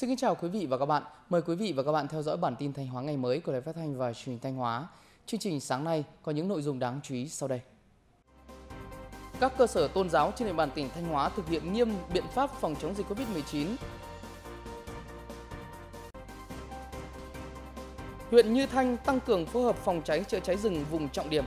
Xin kính chào quý vị và các bạn. Mời quý vị và các bạn theo dõi bản tin Thanh Hóa ngày mới của Đài Phát thanh và Truyền hình Thanh Hóa. Chương trình sáng nay có những nội dung đáng chú ý sau đây. Các cơ sở tôn giáo trên địa bàn tỉnh Thanh Hóa thực hiện nghiêm biện pháp phòng chống dịch Covid-19. Huyện Như Thanh tăng cường phối hợp phòng cháy chữa cháy rừng vùng trọng điểm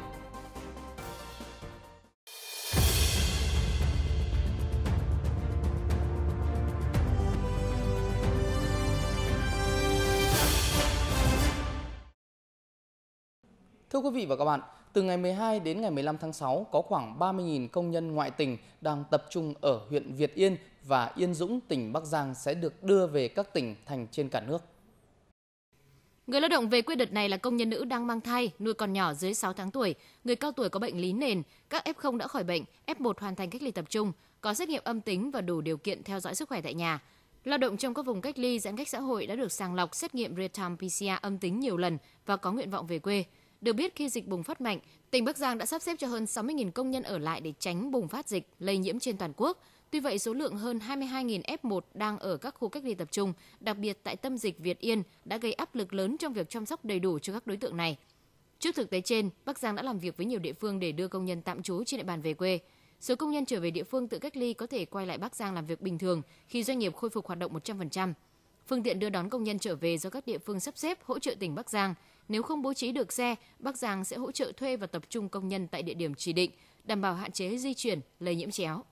quý vị và các bạn, từ ngày 12 đến ngày 15 tháng 6 có khoảng 30.000 công nhân ngoại tỉnh đang tập trung ở huyện Việt Yên và Yên Dũng, tỉnh Bắc Giang sẽ được đưa về các tỉnh thành trên cả nước. Người lao động về quê đợt này là công nhân nữ đang mang thai, nuôi con nhỏ dưới 6 tháng tuổi, người cao tuổi có bệnh lý nền, các F0 đã khỏi bệnh, F1 hoàn thành cách ly tập trung, có xét nghiệm âm tính và đủ điều kiện theo dõi sức khỏe tại nhà. Lao động trong các vùng cách ly giãn cách xã hội đã được sàng lọc xét nghiệm real-time PCR âm tính nhiều lần và có nguyện vọng về quê. Được biết khi dịch bùng phát mạnh, tỉnh Bắc Giang đã sắp xếp cho hơn 60.000 công nhân ở lại để tránh bùng phát dịch lây nhiễm trên toàn quốc. Tuy vậy, số lượng hơn 22.000 F1 đang ở các khu cách ly tập trung, đặc biệt tại tâm dịch Việt Yên đã gây áp lực lớn trong việc chăm sóc đầy đủ cho các đối tượng này. Trước thực tế trên, Bắc Giang đã làm việc với nhiều địa phương để đưa công nhân tạm trú trên địa bàn về quê. Số công nhân trở về địa phương tự cách ly có thể quay lại Bắc Giang làm việc bình thường khi doanh nghiệp khôi phục hoạt động 100%. Phương tiện đưa đón công nhân trở về do các địa phương sắp xếp hỗ trợ tỉnh Bắc Giang nếu không bố trí được xe, Bắc Giang sẽ hỗ trợ thuê và tập trung công nhân tại địa điểm chỉ định, đảm bảo hạn chế di chuyển, lây nhiễm chéo.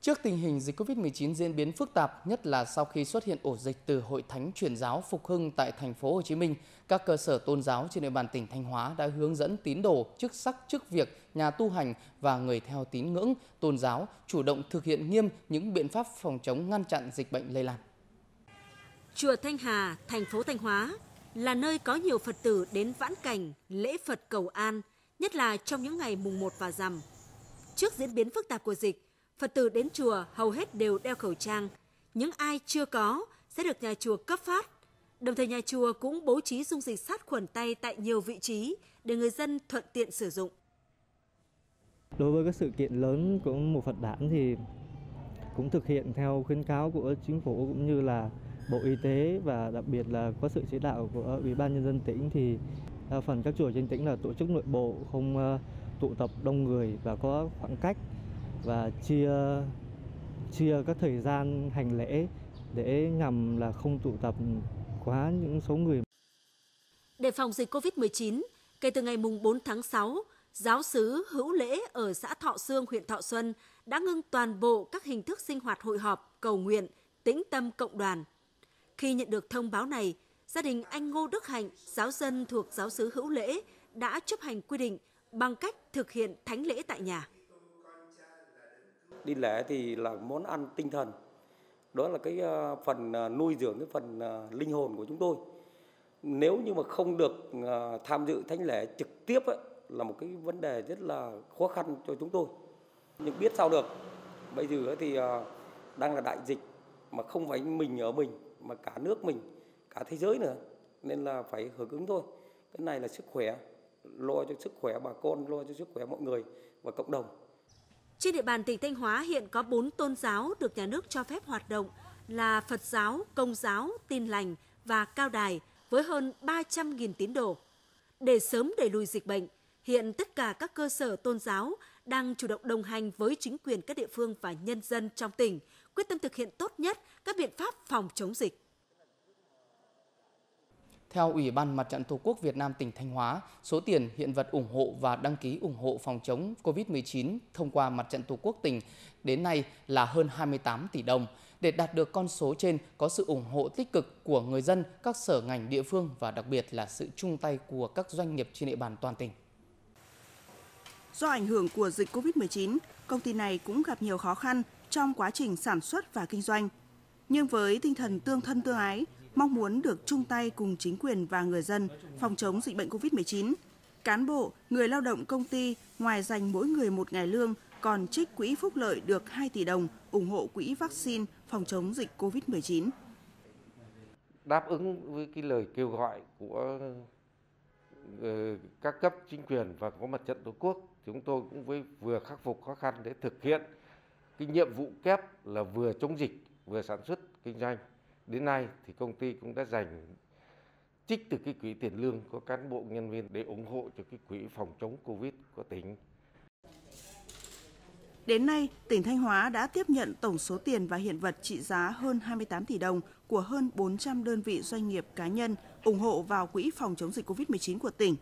Trước tình hình dịch COVID-19 diễn biến phức tạp, nhất là sau khi xuất hiện ổ dịch từ Hội Thánh Truyền giáo Phục Hưng tại thành phố Hồ Chí Minh, các cơ sở tôn giáo trên địa bàn tỉnh Thanh Hóa đã hướng dẫn tín đồ, chức sắc, chức việc, nhà tu hành và người theo tín ngưỡng, tôn giáo chủ động thực hiện nghiêm những biện pháp phòng chống ngăn chặn dịch bệnh lây lan. Chùa Thanh Hà, thành phố Thanh Hóa là nơi có nhiều Phật tử đến vãn cảnh, lễ Phật cầu an, nhất là trong những ngày mùng 1 và rằm. Trước diễn biến phức tạp của dịch, Phật tử đến chùa hầu hết đều đeo khẩu trang. Những ai chưa có sẽ được nhà chùa cấp phát. Đồng thời nhà chùa cũng bố trí dung dịch sát khuẩn tay tại nhiều vị trí để người dân thuận tiện sử dụng. Đối với các sự kiện lớn của một Phật đản thì cũng thực hiện theo khuyến cáo của chính phủ cũng như là Bộ Y tế và đặc biệt là có sự chỉ đạo của Ủy ban Nhân dân tỉnh thì đa ờ, phần các chùa trên tỉnh là tổ chức nội bộ không ờ, tụ tập đông người và có khoảng cách và chia chia các thời gian hành lễ để nhằm là không tụ tập quá những số người. Để phòng dịch COVID-19, kể từ ngày mùng 4 tháng 6, giáo sứ Hữu Lễ ở xã Thọ Sương, huyện Thọ Xuân đã ngưng toàn bộ các hình thức sinh hoạt hội họp, cầu nguyện, tĩnh tâm cộng đoàn. Khi nhận được thông báo này, gia đình anh Ngô Đức Hạnh, giáo dân thuộc giáo xứ Hữu Lễ đã chấp hành quy định bằng cách thực hiện thánh lễ tại nhà. Đi lễ thì là món ăn tinh thần. Đó là cái ờ, phần ờ, nuôi dưỡng cái phần ờ, linh hồn của chúng tôi. Nếu như mà không được tham dự thánh lễ trực tiếp ấy, là một cái vấn đề rất là khó khăn cho chúng tôi. Nhưng biết sao được. Bây giờ thì đang là đại dịch mà không phải mình ở mình mà cả nước mình cả thế giới nữa nên là phải hưởng ứng thôi cái này là sức khỏe lo cho sức khỏe bà con lo cho sức khỏe mọi người và cộng đồng trên địa bàn tỉnh Thanh Hóa hiện có 4 tôn giáo được nhà nước cho phép hoạt động là Phật giáo, Công giáo, Tin lành và Cao Đài với hơn 300.000 tín đồ. Để sớm đẩy lùi dịch bệnh, hiện tất cả các cơ sở tôn giáo đang chủ động đồng hành với chính quyền các địa phương và nhân dân trong tỉnh – quyết tâm thực hiện tốt nhất các biện pháp phòng chống dịch. Theo Ủy ban Mặt trận Tổ quốc Việt Nam tỉnh Thanh Hóa, số tiền hiện vật ủng hộ và đăng ký ủng hộ phòng chống COVID-19 thông qua Mặt trận Tổ quốc tỉnh đến nay là hơn 28 tỷ đồng. Để đạt được con số trên có sự ủng hộ tích cực của người dân, các sở ngành địa phương và đặc biệt là sự chung tay của các doanh nghiệp trên địa bàn toàn tỉnh. Do ảnh hưởng của dịch COVID-19, công ty này cũng gặp nhiều khó khăn trong quá trình sản xuất và kinh doanh. Nhưng với tinh thần tương thân tương ái, mong muốn được chung tay cùng chính quyền và người dân phòng chống dịch bệnh COVID-19, cán bộ, người lao động công ty ngoài dành mỗi người một ngày lương còn trích quỹ phúc lợi được 2 tỷ đồng ủng hộ quỹ vaccine phòng chống dịch COVID-19. Đáp ứng với cái lời kêu gọi của ờ, các cấp chính quyền và có mặt trận tổ quốc, chúng tôi cũng với vừa khắc phục khó khăn để thực hiện cái nhiệm vụ kép là vừa chống dịch vừa sản xuất kinh doanh đến nay thì công ty cũng đã dành trích từ cái quỹ tiền lương của cán bộ nhân viên để ủng hộ cho cái quỹ phòng chống covid của tỉnh Đến nay, tỉnh Thanh Hóa đã tiếp nhận tổng số tiền và hiện vật trị giá hơn 28 tỷ đồng của hơn 400 đơn vị doanh nghiệp cá nhân ủng hộ vào quỹ phòng chống dịch COVID-19 của tỉnh.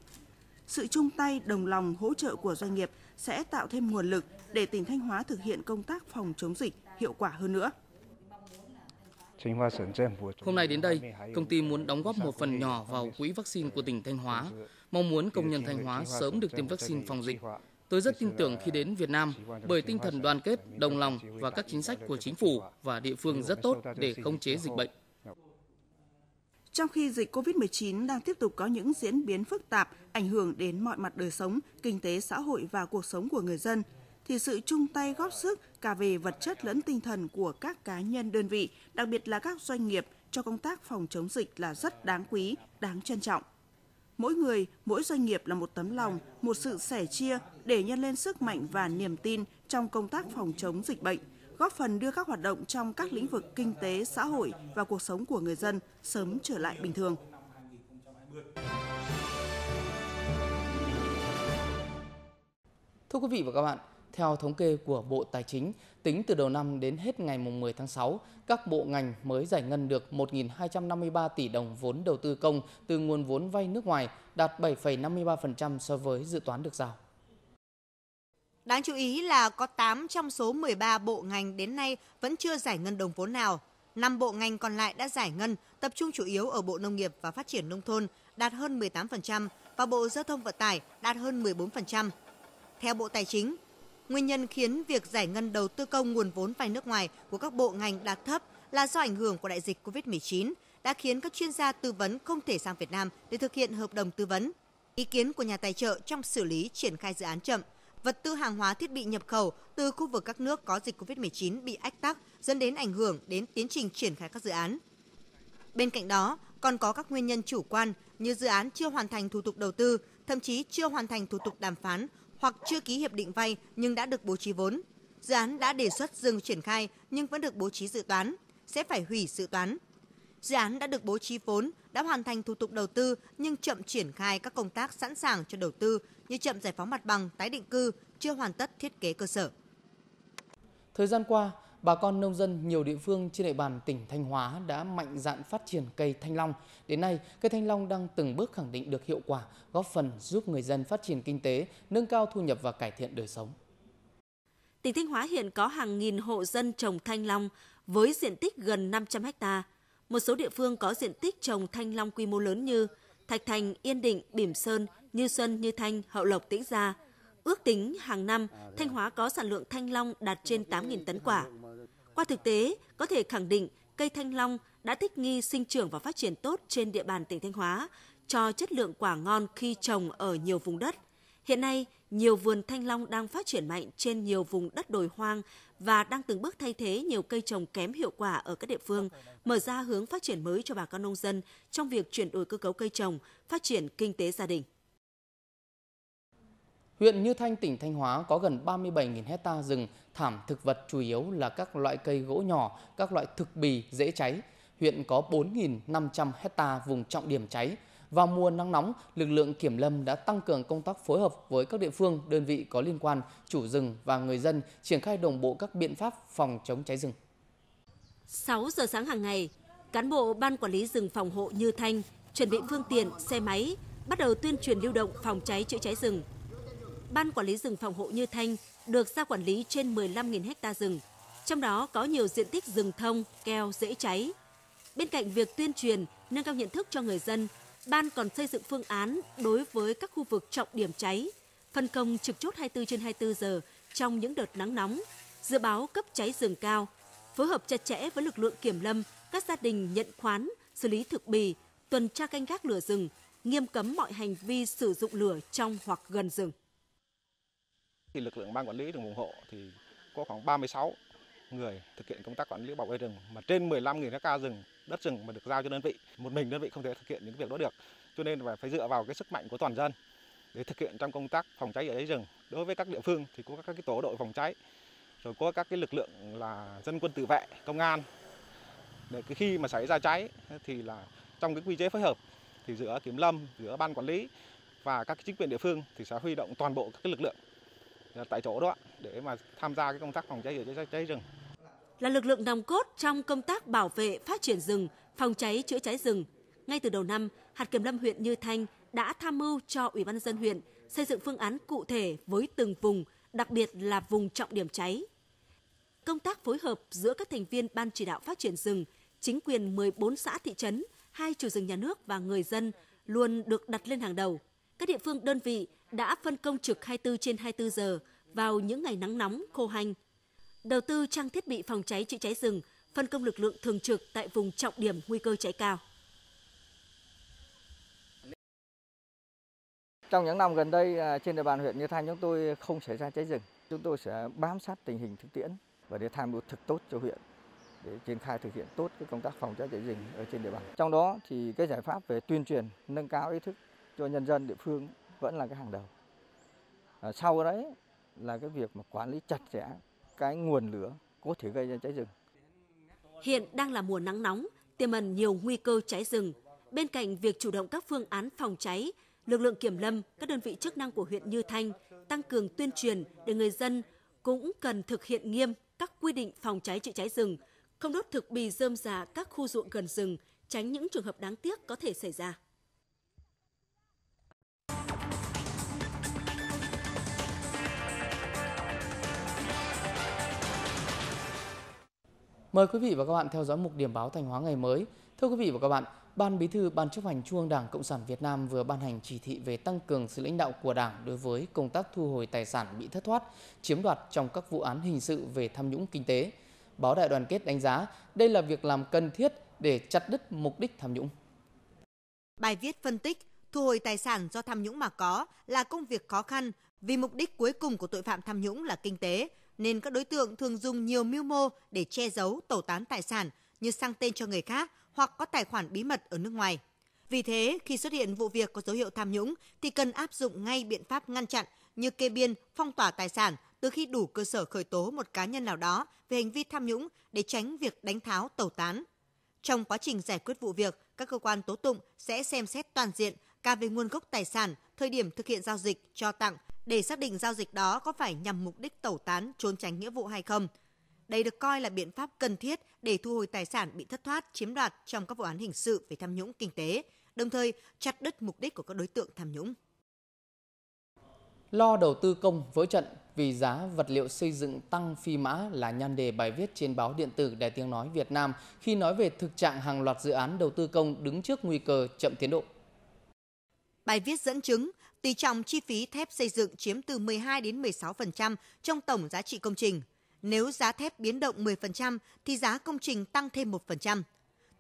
Sự chung tay đồng lòng hỗ trợ của doanh nghiệp sẽ tạo thêm nguồn lực để tỉnh Thanh Hóa thực hiện công tác phòng chống dịch hiệu quả hơn nữa. Hôm nay đến đây, công ty muốn đóng góp một phần nhỏ vào quỹ vaccine của tỉnh Thanh Hóa, mong muốn công nhân Thanh Hóa sớm được tiêm vaccine phòng dịch. Tôi rất tin tưởng khi đến Việt Nam bởi tinh thần đoàn kết, đồng lòng và các chính sách của chính phủ và địa phương rất tốt để khống chế dịch bệnh. Trong khi dịch COVID-19 đang tiếp tục có những diễn biến phức tạp, ảnh hưởng đến mọi mặt đời sống, kinh tế, xã hội và cuộc sống của người dân – thì sự chung tay góp sức cả về vật chất lẫn tinh thần của các cá nhân đơn vị, đặc biệt là các doanh nghiệp cho công tác phòng chống dịch là rất đáng quý, đáng trân trọng. Mỗi người, mỗi doanh nghiệp là một tấm lòng, một sự sẻ chia để nhân lên sức mạnh và niềm tin trong công tác phòng chống dịch bệnh, góp phần đưa các hoạt động trong các lĩnh vực kinh tế, xã hội và cuộc sống của người dân sớm trở lại bình thường. Thưa quý vị và các bạn, theo thống kê của Bộ Tài chính, tính từ đầu năm đến hết ngày 10 tháng 6, các bộ ngành mới giải ngân được 1.253 tỷ đồng vốn đầu tư công từ nguồn vốn vay nước ngoài, đạt 7,53% so với dự toán được giao. Đáng chú ý là có 8 trong số 13 bộ ngành đến nay vẫn chưa giải ngân đồng vốn nào. 5 bộ ngành còn lại đã giải ngân, tập trung chủ yếu ở Bộ Nông nghiệp và Phát triển Nông thôn đạt hơn 18% và Bộ Giao thông Vận tải đạt hơn 14%. Theo Bộ Tài chính, Nguyên nhân khiến việc giải ngân đầu tư công nguồn vốn vay nước ngoài của các bộ ngành đạt thấp là do ảnh hưởng của đại dịch COVID-19 đã khiến các chuyên gia tư vấn không thể sang Việt Nam để thực hiện hợp đồng tư vấn. Ý kiến của nhà tài trợ trong xử lý triển khai dự án chậm, vật tư hàng hóa thiết bị nhập khẩu từ khu vực các nước có dịch COVID-19 bị ách tắc dẫn đến ảnh hưởng đến tiến trình triển khai các dự án. Bên cạnh đó, còn có các nguyên nhân chủ quan như dự án chưa hoàn thành thủ tục đầu tư, thậm chí chưa hoàn thành thủ tục đàm phán hoặc chưa ký hiệp định vay nhưng đã được bố trí vốn. Dự án đã đề xuất dừng triển khai nhưng vẫn được bố trí dự toán, sẽ phải hủy dự toán. Dự án đã được bố trí vốn, đã hoàn thành thủ tục đầu tư nhưng chậm triển khai các công tác sẵn sàng cho đầu tư như chậm giải phóng mặt bằng, tái định cư, chưa hoàn tất thiết kế cơ sở. Thời gian qua, bà con nông dân nhiều địa phương trên địa bàn tỉnh Thanh Hóa đã mạnh dạn phát triển cây thanh long. Đến nay, cây thanh long đang từng bước khẳng định được hiệu quả, góp phần giúp người dân phát triển kinh tế, nâng cao thu nhập và cải thiện đời sống. Tỉnh Thanh Hóa hiện có hàng nghìn hộ dân trồng thanh long với diện tích gần 500 ha. Một số địa phương có diện tích trồng thanh long quy mô lớn như Thạch Thành, Yên Định, Bỉm Sơn, Như Xuân, Như Thanh, Hậu Lộc, Tĩnh Gia – Ước tính hàng năm, Thanh Hóa có sản lượng thanh long đạt trên 8.000 tấn quả. Qua thực tế, có thể khẳng định cây thanh long đã thích nghi sinh trưởng và phát triển tốt trên địa bàn tỉnh Thanh Hóa cho chất lượng quả ngon khi trồng ở nhiều vùng đất. Hiện nay, nhiều vườn thanh long đang phát triển mạnh trên nhiều vùng đất đồi hoang và đang từng bước thay thế nhiều cây trồng kém hiệu quả ở các địa phương, mở ra hướng phát triển mới cho bà con nông dân trong việc chuyển đổi cơ cấu cây trồng, phát triển kinh tế gia đình. Huyện Như Thanh, tỉnh Thanh Hóa có gần 37.000 hecta rừng thảm thực vật chủ yếu là các loại cây gỗ nhỏ, các loại thực bì dễ cháy. Huyện có 4.500 hecta vùng trọng điểm cháy. Vào mùa nắng nóng, lực lượng kiểm lâm đã tăng cường công tác phối hợp với các địa phương, đơn vị có liên quan, chủ rừng và người dân triển khai đồng bộ các biện pháp phòng chống cháy rừng. 6 giờ sáng hàng ngày, cán bộ Ban Quản lý rừng phòng hộ Như Thanh chuẩn bị phương tiện, xe máy, bắt đầu tuyên truyền lưu động phòng cháy chữa cháy rừng Ban Quản lý rừng phòng hộ Như Thanh được giao quản lý trên 15.000 ha rừng, trong đó có nhiều diện tích rừng thông, keo dễ cháy. Bên cạnh việc tuyên truyền, nâng cao nhận thức cho người dân, Ban còn xây dựng phương án đối với các khu vực trọng điểm cháy, phân công trực chốt 24 trên 24 giờ trong những đợt nắng nóng, dự báo cấp cháy rừng cao, phối hợp chặt chẽ với lực lượng kiểm lâm, các gia đình nhận khoán, xử lý thực bì, tuần tra canh gác lửa rừng, nghiêm cấm mọi hành vi sử dụng lửa trong hoặc gần rừng thì lực lượng ban quản lý rừng phòng hộ thì có khoảng 36 người thực hiện công tác quản lý bảo vệ rừng mà trên 15.000 hecta rừng đất rừng mà được giao cho đơn vị một mình đơn vị không thể thực hiện những việc đó được cho nên phải dựa vào cái sức mạnh của toàn dân để thực hiện trong công tác phòng cháy ở đấy rừng đối với các địa phương thì có các cái tổ đội phòng cháy rồi có các cái lực lượng là dân quân tự vệ công an để khi mà xảy ra cháy thì là trong cái quy chế phối hợp thì giữa kiểm lâm giữa ban quản lý và các chính quyền địa phương thì sẽ huy động toàn bộ các cái lực lượng tại chỗ đó để mà tham gia cái công tác phòng cháy chữa cháy, cháy rừng. Là lực lượng nòng cốt trong công tác bảo vệ phát triển rừng, phòng cháy chữa cháy rừng. Ngay từ đầu năm, hạt kiểm lâm huyện Như Thanh đã tham mưu cho Ủy ban dân huyện xây dựng phương án cụ thể với từng vùng, đặc biệt là vùng trọng điểm cháy. Công tác phối hợp giữa các thành viên ban chỉ đạo phát triển rừng, chính quyền 14 xã thị trấn, hai chủ rừng nhà nước và người dân luôn được đặt lên hàng đầu. Các địa phương đơn vị đã phân công trực 24 trên 24 giờ vào những ngày nắng nóng, khô hanh. Đầu tư trang thiết bị phòng cháy chữa cháy rừng, phân công lực lượng thường trực tại vùng trọng điểm nguy cơ cháy cao. Trong những năm gần đây à, trên địa bàn huyện Như Thanh chúng tôi không xảy ra cháy rừng. Chúng tôi sẽ bám sát tình hình thực tiễn và để tham mưu thực tốt cho huyện để triển khai thực hiện tốt cái công tác phòng cháy cháy rừng ở trên địa bàn. Trong đó thì cái giải pháp về tuyên truyền, nâng cao ý thức cho nhân dân địa phương vẫn là cái hàng đầu à, sau đấy là cái việc mà quản lý chặt chẽ cái nguồn lửa có thể gây ra cháy rừng hiện đang là mùa nắng nóng tiềm ẩn nhiều nguy cơ cháy rừng bên cạnh việc chủ động các phương án phòng cháy lực lượng kiểm lâm các đơn vị chức năng của huyện Như Thanh tăng cường tuyên truyền để người dân cũng cần thực hiện nghiêm các quy định phòng cháy chữa cháy rừng không đốt thực bì dơm rạ dạ các khu ruộng gần rừng tránh những trường hợp đáng tiếc có thể xảy ra Mời quý vị và các bạn theo dõi mục điểm báo Thanh Hóa ngày mới. Thưa quý vị và các bạn, Ban Bí thư Ban chấp hành Trung ương Đảng Cộng sản Việt Nam vừa ban hành chỉ thị về tăng cường sự lãnh đạo của Đảng đối với công tác thu hồi tài sản bị thất thoát, chiếm đoạt trong các vụ án hình sự về tham nhũng kinh tế. Báo Đại đoàn kết đánh giá đây là việc làm cần thiết để chặt đứt mục đích tham nhũng. Bài viết phân tích thu hồi tài sản do tham nhũng mà có là công việc khó khăn vì mục đích cuối cùng của tội phạm tham nhũng là kinh tế, nên các đối tượng thường dùng nhiều mưu mô để che giấu tẩu tán tài sản như sang tên cho người khác hoặc có tài khoản bí mật ở nước ngoài. Vì thế, khi xuất hiện vụ việc có dấu hiệu tham nhũng thì cần áp dụng ngay biện pháp ngăn chặn như kê biên, phong tỏa tài sản từ khi đủ cơ sở khởi tố một cá nhân nào đó về hành vi tham nhũng để tránh việc đánh tháo tẩu tán. Trong quá trình giải quyết vụ việc, các cơ quan tố tụng sẽ xem xét toàn diện cả về nguồn gốc tài sản, thời điểm thực hiện giao dịch, cho tặng để xác định giao dịch đó có phải nhằm mục đích tẩu tán, trốn tránh nghĩa vụ hay không. Đây được coi là biện pháp cần thiết để thu hồi tài sản bị thất thoát, chiếm đoạt trong các vụ án hình sự về tham nhũng kinh tế, đồng thời chặt đứt mục đích của các đối tượng tham nhũng. Lo đầu tư công vỡ trận vì giá vật liệu xây dựng tăng phi mã là nhan đề bài viết trên báo điện tử Đài Tiếng Nói Việt Nam khi nói về thực trạng hàng loạt dự án đầu tư công đứng trước nguy cơ chậm tiến độ. Bài viết dẫn chứng Tỷ trọng chi phí thép xây dựng chiếm từ 12 đến 16% trong tổng giá trị công trình. Nếu giá thép biến động 10% thì giá công trình tăng thêm 1%.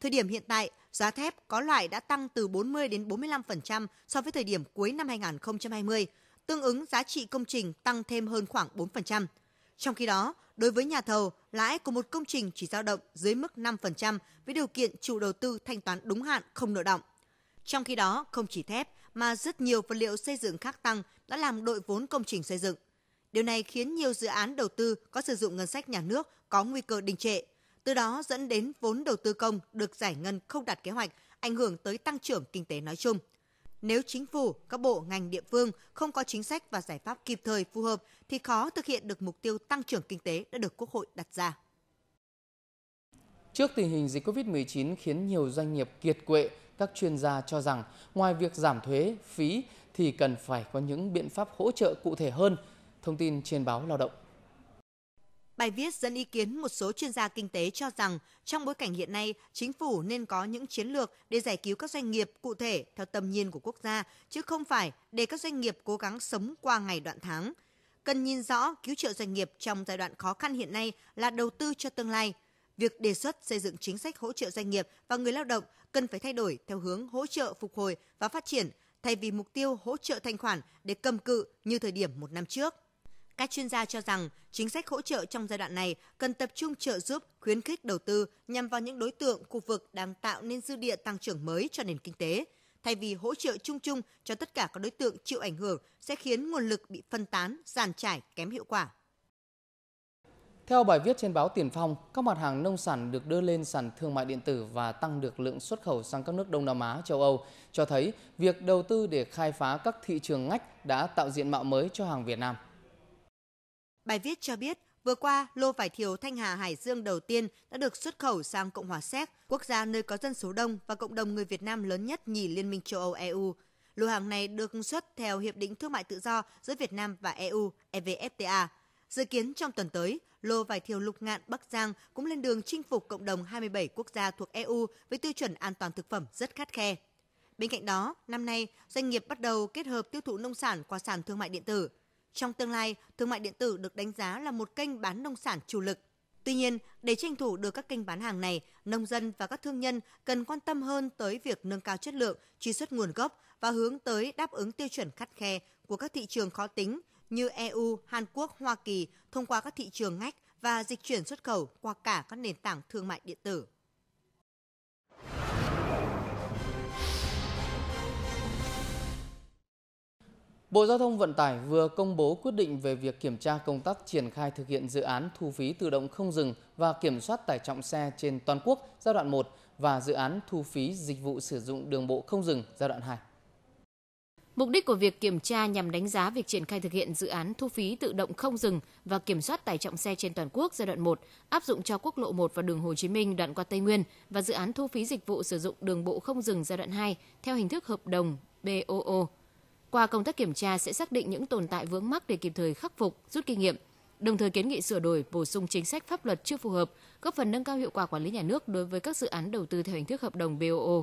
Thời điểm hiện tại, giá thép có loại đã tăng từ 40 đến 45% so với thời điểm cuối năm 2020, tương ứng giá trị công trình tăng thêm hơn khoảng 4%. Trong khi đó, đối với nhà thầu, lãi của một công trình chỉ dao động dưới mức 5% với điều kiện chủ đầu tư thanh toán đúng hạn không nợ động. Trong khi đó, không chỉ thép, mà rất nhiều vật liệu xây dựng khác tăng đã làm đội vốn công trình xây dựng. Điều này khiến nhiều dự án đầu tư có sử dụng ngân sách nhà nước có nguy cơ đình trệ, từ đó dẫn đến vốn đầu tư công được giải ngân không đạt kế hoạch, ảnh hưởng tới tăng trưởng kinh tế nói chung. Nếu chính phủ, các bộ ngành địa phương không có chính sách và giải pháp kịp thời phù hợp thì khó thực hiện được mục tiêu tăng trưởng kinh tế đã được Quốc hội đặt ra. Trước tình hình dịch COVID-19 khiến nhiều doanh nghiệp kiệt quệ, các chuyên gia cho rằng ngoài việc giảm thuế, phí thì cần phải có những biện pháp hỗ trợ cụ thể hơn. Thông tin trên báo Lao động. Bài viết dẫn ý kiến một số chuyên gia kinh tế cho rằng trong bối cảnh hiện nay, chính phủ nên có những chiến lược để giải cứu các doanh nghiệp cụ thể theo tầm nhìn của quốc gia, chứ không phải để các doanh nghiệp cố gắng sống qua ngày đoạn tháng. Cần nhìn rõ cứu trợ doanh nghiệp trong giai đoạn khó khăn hiện nay là đầu tư cho tương lai – việc đề xuất xây dựng chính sách hỗ trợ doanh nghiệp và người lao động cần phải thay đổi theo hướng hỗ trợ phục hồi và phát triển thay vì mục tiêu hỗ trợ thanh khoản để cầm cự như thời điểm một năm trước. Các chuyên gia cho rằng chính sách hỗ trợ trong giai đoạn này cần tập trung trợ giúp khuyến khích đầu tư nhằm vào những đối tượng khu vực đang tạo nên dư địa tăng trưởng mới cho nền kinh tế, thay vì hỗ trợ chung chung cho tất cả các đối tượng chịu ảnh hưởng sẽ khiến nguồn lực bị phân tán, giàn trải, kém hiệu quả. Theo bài viết trên báo Tiền Phong, các mặt hàng nông sản được đưa lên sàn thương mại điện tử và tăng được lượng xuất khẩu sang các nước Đông Nam Á, châu Âu cho thấy việc đầu tư để khai phá các thị trường ngách đã tạo diện mạo mới cho hàng Việt Nam. Bài viết cho biết, vừa qua, lô vải thiều Thanh Hà Hải Dương đầu tiên đã được xuất khẩu sang Cộng hòa Séc, quốc gia nơi có dân số đông và cộng đồng người Việt Nam lớn nhất nhì Liên minh châu Âu EU. Lô hàng này được xuất theo Hiệp định Thương mại Tự do giữa Việt Nam và EU, EVFTA – Dự kiến trong tuần tới, lô vải thiều lục ngạn Bắc Giang cũng lên đường chinh phục cộng đồng 27 quốc gia thuộc EU với tiêu chuẩn an toàn thực phẩm rất khắt khe. Bên cạnh đó, năm nay, doanh nghiệp bắt đầu kết hợp tiêu thụ nông sản qua sàn thương mại điện tử. Trong tương lai, thương mại điện tử được đánh giá là một kênh bán nông sản chủ lực. Tuy nhiên, để tranh thủ được các kênh bán hàng này, nông dân và các thương nhân cần quan tâm hơn tới việc nâng cao chất lượng, truy xuất nguồn gốc và hướng tới đáp ứng tiêu chuẩn khắt khe của các thị trường khó tính như EU, Hàn Quốc, Hoa Kỳ thông qua các thị trường ngách và dịch chuyển xuất khẩu qua cả các nền tảng thương mại điện tử. Bộ Giao thông Vận tải vừa công bố quyết định về việc kiểm tra công tác triển khai thực hiện dự án thu phí tự động không dừng và kiểm soát tải trọng xe trên toàn quốc giai đoạn 1 và dự án thu phí dịch vụ sử dụng đường bộ không dừng giai đoạn 2. Mục đích của việc kiểm tra nhằm đánh giá việc triển khai thực hiện dự án thu phí tự động không dừng và kiểm soát tải trọng xe trên toàn quốc giai đoạn 1 áp dụng cho quốc lộ 1 và đường Hồ Chí Minh đoạn qua Tây Nguyên và dự án thu phí dịch vụ sử dụng đường bộ không dừng giai đoạn 2 theo hình thức hợp đồng BOO. Qua công tác kiểm tra sẽ xác định những tồn tại vướng mắc để kịp thời khắc phục, rút kinh nghiệm, đồng thời kiến nghị sửa đổi, bổ sung chính sách pháp luật chưa phù hợp, góp phần nâng cao hiệu quả quản lý nhà nước đối với các dự án đầu tư theo hình thức hợp đồng BOO.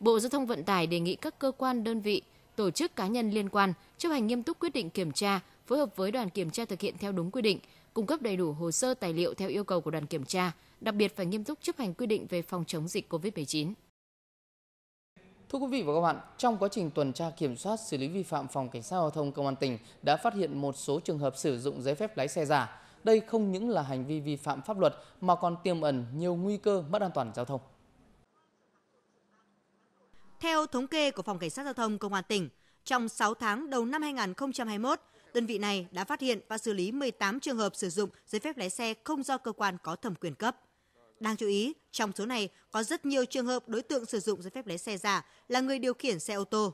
Bộ Giao thông Vận tải đề nghị các cơ quan đơn vị tổ chức cá nhân liên quan chấp hành nghiêm túc quyết định kiểm tra, phối hợp với đoàn kiểm tra thực hiện theo đúng quy định, cung cấp đầy đủ hồ sơ tài liệu theo yêu cầu của đoàn kiểm tra, đặc biệt phải nghiêm túc chấp hành quy định về phòng chống dịch COVID-19. Thưa quý vị và các bạn, trong quá trình tuần tra kiểm soát xử lý vi phạm phòng cảnh sát giao thông công an tỉnh đã phát hiện một số trường hợp sử dụng giấy phép lái xe giả. Đây không những là hành vi vi phạm pháp luật mà còn tiềm ẩn nhiều nguy cơ mất an toàn giao thông. Theo thống kê của Phòng Cảnh sát Giao thông Công an tỉnh, trong 6 tháng đầu năm 2021, đơn vị này đã phát hiện và xử lý 18 trường hợp sử dụng giấy phép lái xe không do cơ quan có thẩm quyền cấp. Đáng chú ý, trong số này có rất nhiều trường hợp đối tượng sử dụng giấy phép lái xe giả là người điều khiển xe ô tô.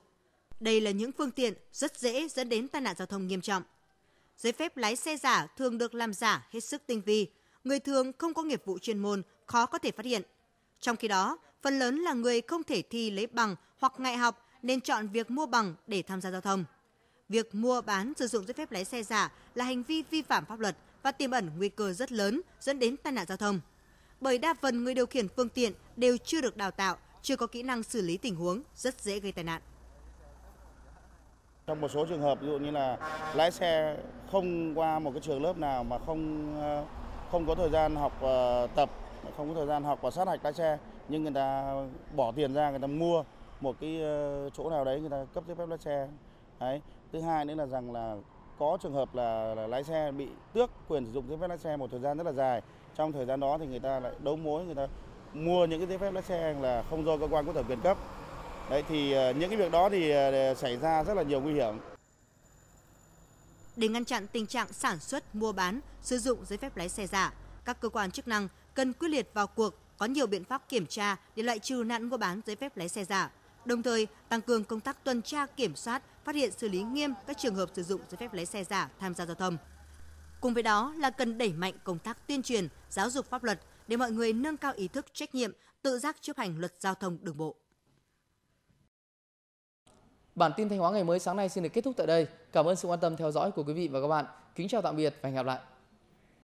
Đây là những phương tiện rất dễ dẫn đến tai nạn giao thông nghiêm trọng. Giấy phép lái xe giả thường được làm giả hết sức tinh vi, người thường không có nghiệp vụ chuyên môn khó có thể phát hiện. Trong khi đó, phần lớn là người không thể thi lấy bằng hoặc ngại học nên chọn việc mua bằng để tham gia giao thông. Việc mua bán sử dụng giấy phép lái xe giả là hành vi vi phạm pháp luật và tiềm ẩn nguy cơ rất lớn dẫn đến tai nạn giao thông. Bởi đa phần người điều khiển phương tiện đều chưa được đào tạo, chưa có kỹ năng xử lý tình huống, rất dễ gây tai nạn. Trong một số trường hợp ví dụ như là lái xe không qua một cái trường lớp nào mà không ờ, không có thời gian học ờ, tập, không có thời gian học và sát hạch lái xe nhưng người ta bỏ tiền ra người ta mua một cái ờ, chỗ nào đấy người ta cấp giấy phép lái xe đấy thứ hai nữa là rằng là có trường hợp là, là lái xe bị tước quyền sử dụng giấy phép lái xe một thời gian rất là dài trong thời gian đó thì người ta lại đấu mối người ta mua những cái giấy phép lái xe là không do cơ quan có thẩm quyền cấp đấy thì ờ, những cái việc đó thì ờ, xảy ra rất là nhiều nguy hiểm để ngăn chặn tình trạng sản xuất mua bán sử dụng giấy phép lái xe giả các cơ quan chức năng cần quyết liệt vào cuộc có nhiều biện pháp kiểm tra để loại trừ nạn mua bán giấy phép lái xe giả, đồng thời tăng cường công tác tuần tra kiểm soát, phát hiện xử lý nghiêm các trường hợp sử dụng giấy phép lái xe giả tham gia giao thông. Cùng với đó là cần đẩy mạnh công tác tuyên truyền, giáo dục pháp luật để mọi người nâng cao ý thức trách nhiệm, tự giác chấp hành luật giao thông đường bộ. Bản tin Thanh Hóa ngày mới sáng nay xin được kết thúc tại đây. Cảm ơn sự quan tâm theo dõi của quý vị và các bạn. Kính chào tạm biệt và hẹn gặp lại.